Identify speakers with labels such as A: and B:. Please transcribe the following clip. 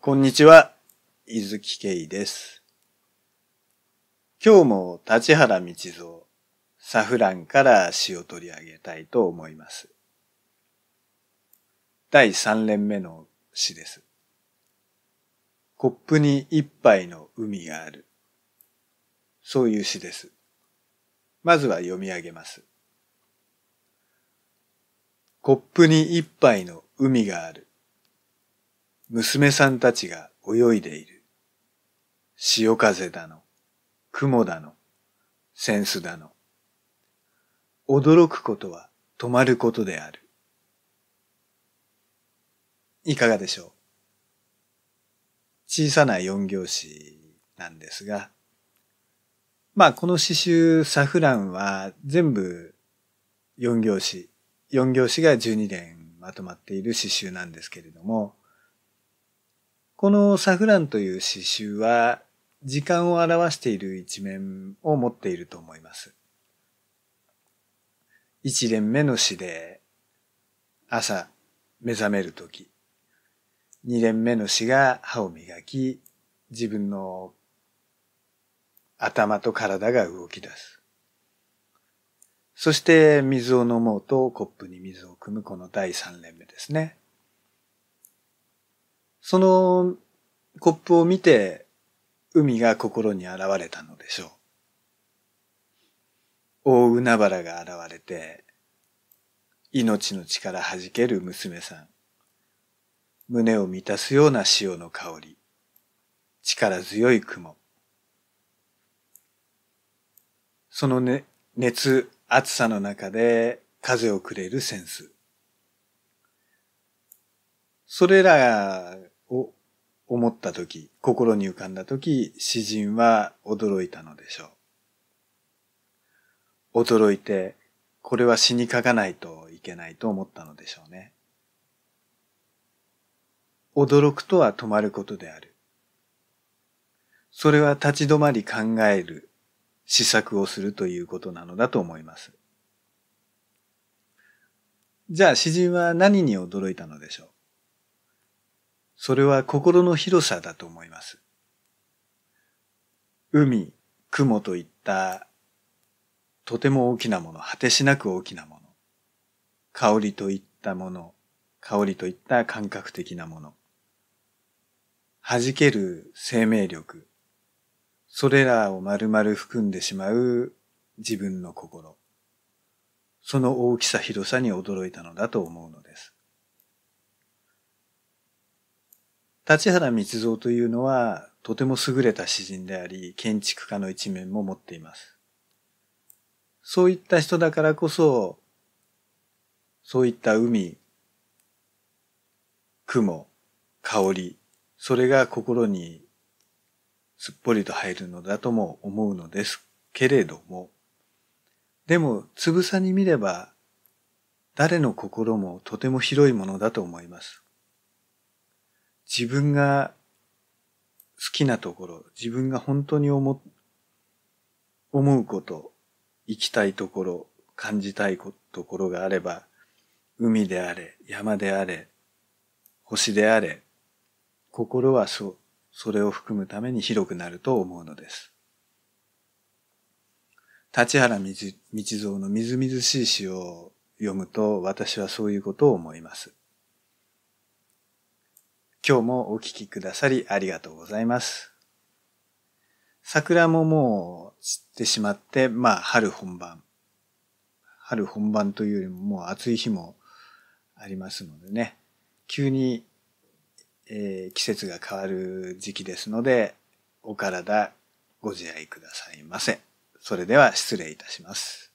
A: こんにちは、伊豆木圭です。今日も立原道蔵、サフランから詩を取り上げたいと思います。第3連目の詩です。コップに一杯の海がある。そういう詩です。まずは読み上げます。コップに一杯の海がある。娘さんたちが泳いでいる。潮風だの、雲だの、扇子だの。驚くことは止まることである。いかがでしょう小さな四行詩なんですが、まあこの詩集サフランは全部四行詩、四行詩が12連まとまっている詩集なんですけれども、このサフランという刺繍は時間を表している一面を持っていると思います。一連目の詩で朝目覚めるとき、二連目の詩が歯を磨き、自分の頭と体が動き出す。そして水を飲もうとコップに水を汲むこの第三連目ですね。そのコップを見て海が心に現れたのでしょう。大海原が現れて、命の力弾ける娘さん。胸を満たすような潮の香り。力強い雲。そのね、熱、暑さの中で風をくれるセンス。それら思ったとき、心に浮かんだとき、詩人は驚いたのでしょう。驚いて、これは詩に書かないといけないと思ったのでしょうね。驚くとは止まることである。それは立ち止まり考える、試作をするということなのだと思います。じゃあ詩人は何に驚いたのでしょうそれは心の広さだと思います。海、雲といったとても大きなもの、果てしなく大きなもの、香りといったもの、香りといった感覚的なもの、弾ける生命力、それらを丸々含んでしまう自分の心、その大きさ広さに驚いたのだと思うのです。立原道蔵というのはとても優れた詩人であり、建築家の一面も持っています。そういった人だからこそ、そういった海、雲、香り、それが心にすっぽりと入るのだとも思うのですけれども、でもつぶさに見れば、誰の心もとても広いものだと思います。自分が好きなところ、自分が本当に思、思うこと、行きたいところ、感じたいところがあれば、海であれ、山であれ、星であれ、心はそそれを含むために広くなると思うのです。立原道蔵のみずみずしい詩を読むと私はそういうことを思います。今日もお聴きくださりありがとうございます。桜ももう散ってしまって、まあ春本番。春本番というよりももう暑い日もありますのでね、急に、えー、季節が変わる時期ですので、お体ご自愛くださいませ。それでは失礼いたします。